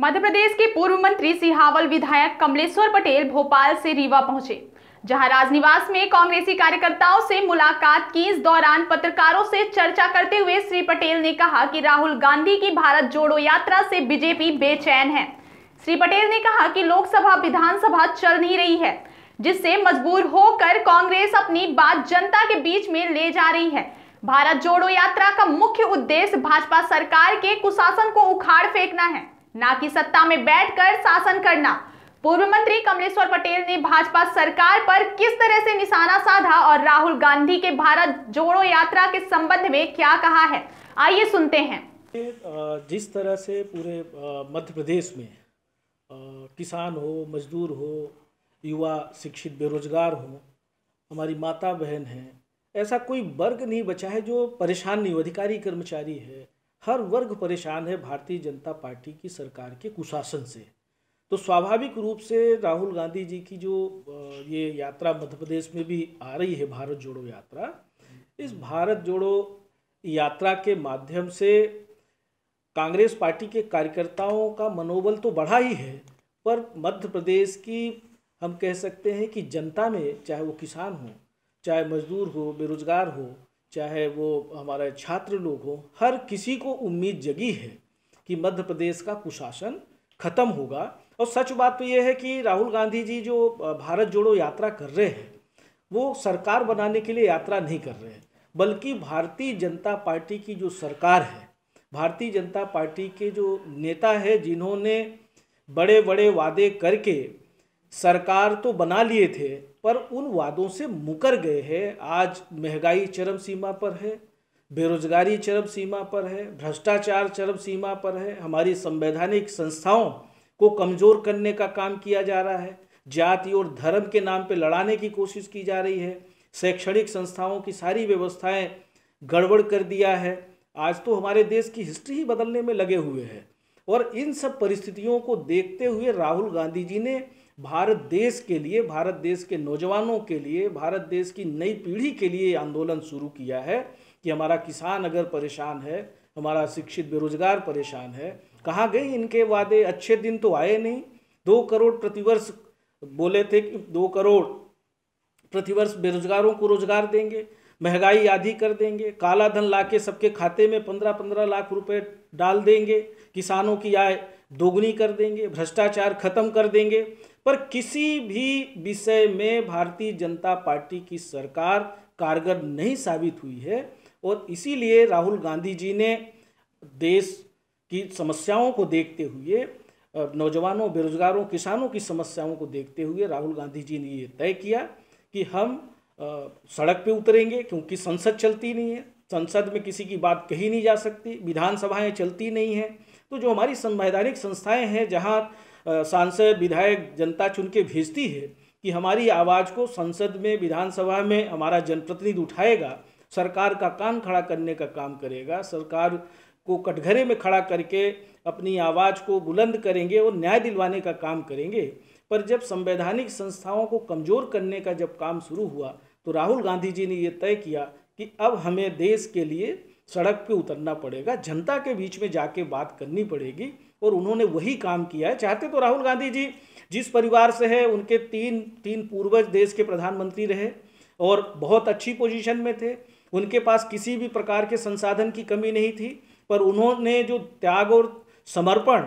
मध्य प्रदेश के पूर्व मंत्री सिहावल विधायक कमलेश्वर पटेल भोपाल से रीवा पहुंचे जहां राजनिवास में कांग्रेसी कार्यकर्ताओं से मुलाकात की इस दौरान पत्रकारों से चर्चा करते हुए श्री पटेल ने कहा कि राहुल गांधी की भारत जोड़ो यात्रा से बीजेपी बेचैन है श्री पटेल ने कहा कि लोकसभा विधानसभा चल नहीं रही है जिससे मजबूर होकर कांग्रेस अपनी बात जनता के बीच में ले जा रही है भारत जोड़ो यात्रा का मुख्य उद्देश्य भाजपा सरकार के कुशासन को उखाड़ फेंकना है ना कि सत्ता में बैठकर शासन करना पूर्व मंत्री कमलेश्वर पटेल ने भाजपा सरकार पर किस तरह से निशाना साधा और राहुल गांधी के भारत जोड़ो यात्रा के संबंध में क्या कहा है आइए सुनते हैं जिस तरह से पूरे मध्य प्रदेश में किसान हो मजदूर हो युवा शिक्षित बेरोजगार हो हमारी माता बहन हैं ऐसा कोई वर्ग नहीं बचा है जो परेशान नहीं हो अधिकारी कर्मचारी है हर वर्ग परेशान है भारतीय जनता पार्टी की सरकार के कुशासन से तो स्वाभाविक रूप से राहुल गांधी जी की जो ये यात्रा मध्य प्रदेश में भी आ रही है भारत जोड़ो यात्रा इस भारत जोड़ो यात्रा के माध्यम से कांग्रेस पार्टी के कार्यकर्ताओं का मनोबल तो बढ़ा ही है पर मध्य प्रदेश की हम कह सकते हैं कि जनता में चाहे वो किसान हो चाहे मजदूर हो बेरोजगार हो चाहे वो हमारे छात्र लोग हों हर किसी को उम्मीद जगी है कि मध्य प्रदेश का कुशासन खत्म होगा और सच बात तो ये है कि राहुल गांधी जी जो भारत जोड़ो यात्रा कर रहे हैं वो सरकार बनाने के लिए यात्रा नहीं कर रहे हैं बल्कि भारतीय जनता पार्टी की जो सरकार है भारतीय जनता पार्टी के जो नेता है जिन्होंने बड़े बड़े वादे करके सरकार तो बना लिए थे पर उन वादों से मुकर गए हैं आज महंगाई चरम सीमा पर है बेरोजगारी चरम सीमा पर है भ्रष्टाचार चरम सीमा पर है हमारी संवैधानिक संस्थाओं को कमज़ोर करने का काम किया जा रहा है जाति और धर्म के नाम पे लड़ाने की कोशिश की जा रही है शैक्षणिक संस्थाओं की सारी व्यवस्थाएं गड़बड़ कर दिया है आज तो हमारे देश की हिस्ट्री ही बदलने में लगे हुए हैं और इन सब परिस्थितियों को देखते हुए राहुल गांधी जी ने भारत देश के लिए भारत देश के नौजवानों के लिए भारत देश की नई पीढ़ी के लिए आंदोलन शुरू किया है कि हमारा किसान अगर परेशान है हमारा शिक्षित बेरोजगार परेशान है कहाँ गए इनके वादे अच्छे दिन तो आए नहीं दो करोड़ प्रतिवर्ष बोले थे कि दो करोड़ प्रतिवर्ष बेरोजगारों को रोजगार देंगे महंगाई आदि कर देंगे काला धन ला के सबके खाते में पंद्रह पंद्रह लाख रुपए डाल देंगे किसानों की आय दोगुनी कर देंगे भ्रष्टाचार खत्म कर देंगे पर किसी भी विषय में भारतीय जनता पार्टी की सरकार कारगर नहीं साबित हुई है और इसीलिए राहुल गांधी जी ने देश की समस्याओं को देखते हुए नौजवानों बेरोजगारों किसानों की समस्याओं को देखते हुए राहुल गांधी जी ने ये तय किया कि हम सड़क पे उतरेंगे क्योंकि संसद चलती नहीं है संसद में किसी की बात कही नहीं जा सकती विधानसभाएं चलती नहीं हैं तो जो हमारी संवैधानिक संस्थाएं हैं जहां सांसद विधायक जनता चुन के भेजती है कि हमारी आवाज़ को संसद में विधानसभा में हमारा जनप्रतिनिधि उठाएगा सरकार का कान खड़ा करने का काम करेगा सरकार को कटघरे में खड़ा करके अपनी आवाज़ को बुलंद करेंगे और न्याय दिलवाने का काम करेंगे पर जब संवैधानिक संस्थाओं को कमज़ोर करने का जब काम शुरू हुआ तो राहुल गांधी जी ने ये तय किया कि अब हमें देश के लिए सड़क पे उतरना पड़ेगा जनता के बीच में जाके बात करनी पड़ेगी और उन्होंने वही काम किया है चाहते तो राहुल गांधी जी जिस परिवार से है उनके तीन तीन पूर्वज देश के प्रधानमंत्री रहे और बहुत अच्छी पोजीशन में थे उनके पास किसी भी प्रकार के संसाधन की कमी नहीं थी पर उन्होंने जो त्याग और समर्पण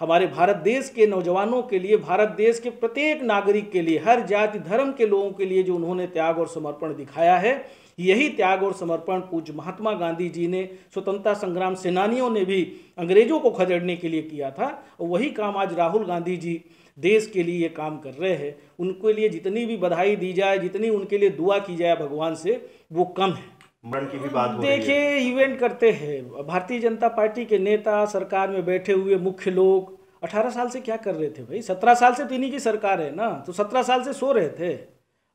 हमारे भारत देश के नौजवानों के लिए भारत देश के प्रत्येक नागरिक के लिए हर जाति धर्म के लोगों के लिए जो उन्होंने त्याग और समर्पण दिखाया है यही त्याग और समर्पण पूज्य महात्मा गांधी जी ने स्वतंत्रता संग्राम सेनानियों ने भी अंग्रेजों को खदेड़ने के लिए किया था और वही काम आज राहुल गांधी जी देश के लिए ये काम कर रहे हैं उनके लिए जितनी भी बधाई दी जाए जितनी उनके लिए दुआ की जाए भगवान से वो कम है मरण की भी बात देखिए इवेंट करते हैं भारतीय जनता पार्टी के नेता सरकार में बैठे हुए मुख्य लोग अठारह साल से क्या कर रहे थे भाई सत्रह साल से तो इन्हीं की सरकार है ना तो सत्रह साल से सो रहे थे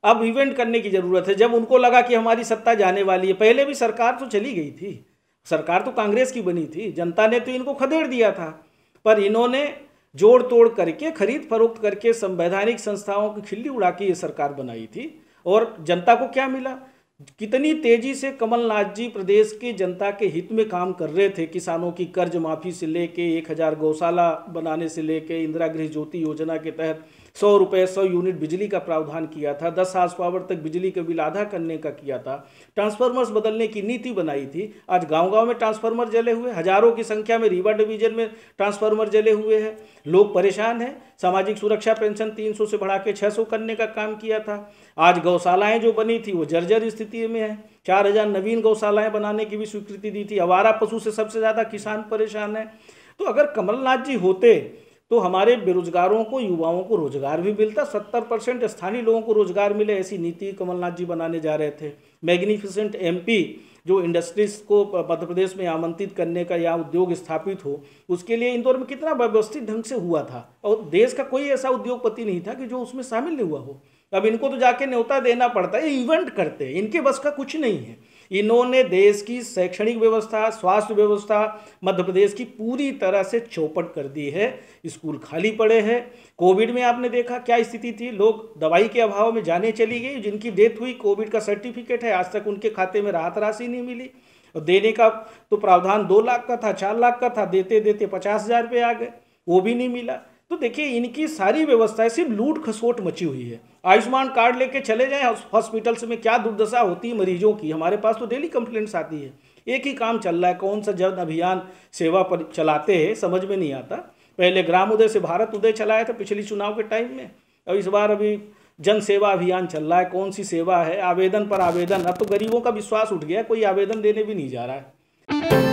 अब इवेंट करने की ज़रूरत है जब उनको लगा कि हमारी सत्ता जाने वाली है पहले भी सरकार तो चली गई थी सरकार तो कांग्रेस की बनी थी जनता ने तो इनको खदेड़ दिया था पर इन्होंने जोड़ तोड़ करके खरीद फरोख्त करके संवैधानिक संस्थाओं की खिल्ली उड़ा के ये सरकार बनाई थी और जनता को क्या मिला कितनी तेजी से कमलनाथ जी प्रदेश के जनता के हित में काम कर रहे थे किसानों की कर्ज माफ़ी से लेके एक हज़ार गौशाला बनाने से लेके इंदिरा गृह ज्योति योजना के तहत सौ रुपये सौ यूनिट बिजली का प्रावधान किया था दस हार्स पावर तक बिजली का बिल आधा करने का किया था ट्रांसफार्मर्स बदलने की नीति बनाई थी आज गांव गांव में ट्रांसफार्मर जले हुए हजारों की संख्या में रीवा डिवीजन में ट्रांसफार्मर जले हुए हैं लोग परेशान हैं सामाजिक सुरक्षा पेंशन सौ से बढ़ा के सौ करने का काम किया था आज गौशालाएँ जो बनी थी वो जर्जर स्थिति स्वीकृति में है चार हजार नवीन गौशालाएं बनाने की भी स्वीकृति दी थी आवारा पशु से सबसे ज़्यादा किसान परेशान है तो अगर कमलनाथ जी होते तो हमारे बेरोजगारों को युवाओं को रोजगार भी मिलता सत्तर परसेंट स्थानीय लोगों को रोजगार मिले ऐसी नीति कमलनाथ जी बनाने जा रहे थे मैग्निफिसेंट एमपी जो इंडस्ट्रीज को मध्य प्रदेश में आमंत्रित करने का या उद्योग स्थापित हो उसके लिए इंदौर में कितना व्यवस्थित ढंग से हुआ था और देश का कोई ऐसा उद्योगपति नहीं था कि जो उसमें शामिल नहीं हुआ हो अब इनको तो जाके न्योता देना पड़ता है इवेंट करते हैं इनके बस का कुछ नहीं है इन्होंने देश की शैक्षणिक व्यवस्था स्वास्थ्य व्यवस्था मध्य प्रदेश की पूरी तरह से चौपट कर दी है स्कूल खाली पड़े हैं कोविड में आपने देखा क्या स्थिति थी लोग दवाई के अभाव में जाने चली गई जिनकी डेथ हुई कोविड का सर्टिफिकेट है आज तक उनके खाते में राहत राशि नहीं मिली और देने का तो प्रावधान दो लाख का था चार लाख का था देते देते पचास हज़ार रुपये आ गए वो भी नहीं मिला तो देखिए इनकी सारी व्यवस्थाएं सिर्फ लूट खसोट मची हुई है आयुष्मान कार्ड लेके चले जाएं हॉस्पिटल्स में क्या दुर्दशा होती है मरीजों की हमारे पास तो डेली कंप्लेंट्स आती है एक ही काम चल रहा है कौन सा जन अभियान सेवा पर चलाते हैं समझ में नहीं आता पहले ग्राम उदय से भारत उदय चलाया था पिछली चुनाव के टाइम में अब इस बार अभी जन सेवा अभियान चल रहा है कौन सी सेवा है आवेदन पर आवेदन अब तो गरीबों का विश्वास उठ गया कोई आवेदन देने भी नहीं जा रहा है